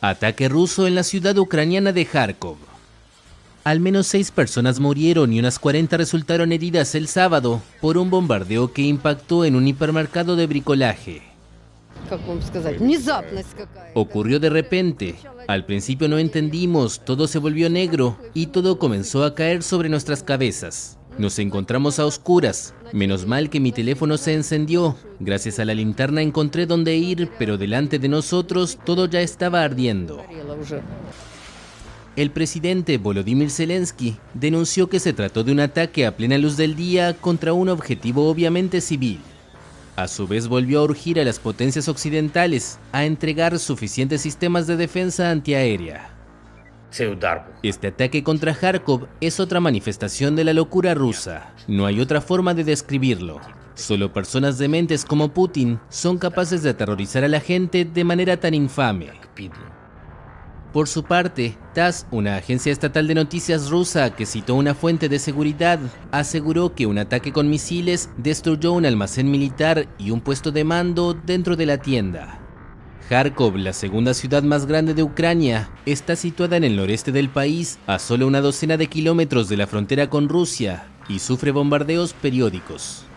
Ataque ruso en la ciudad ucraniana de Kharkov. Al menos seis personas murieron y unas 40 resultaron heridas el sábado por un bombardeo que impactó en un hipermercado de bricolaje. Ocurrió de repente. Al principio no entendimos, todo se volvió negro y todo comenzó a caer sobre nuestras cabezas. Nos encontramos a oscuras. Menos mal que mi teléfono se encendió. Gracias a la linterna encontré dónde ir, pero delante de nosotros todo ya estaba ardiendo. El presidente Volodymyr Zelensky denunció que se trató de un ataque a plena luz del día contra un objetivo obviamente civil. A su vez volvió a urgir a las potencias occidentales a entregar suficientes sistemas de defensa antiaérea. Este ataque contra Kharkov es otra manifestación de la locura rusa. No hay otra forma de describirlo. Solo personas dementes como Putin son capaces de aterrorizar a la gente de manera tan infame. Por su parte, TASS, una agencia estatal de noticias rusa que citó una fuente de seguridad, aseguró que un ataque con misiles destruyó un almacén militar y un puesto de mando dentro de la tienda. Kharkov, la segunda ciudad más grande de Ucrania, está situada en el noreste del país, a solo una docena de kilómetros de la frontera con Rusia, y sufre bombardeos periódicos.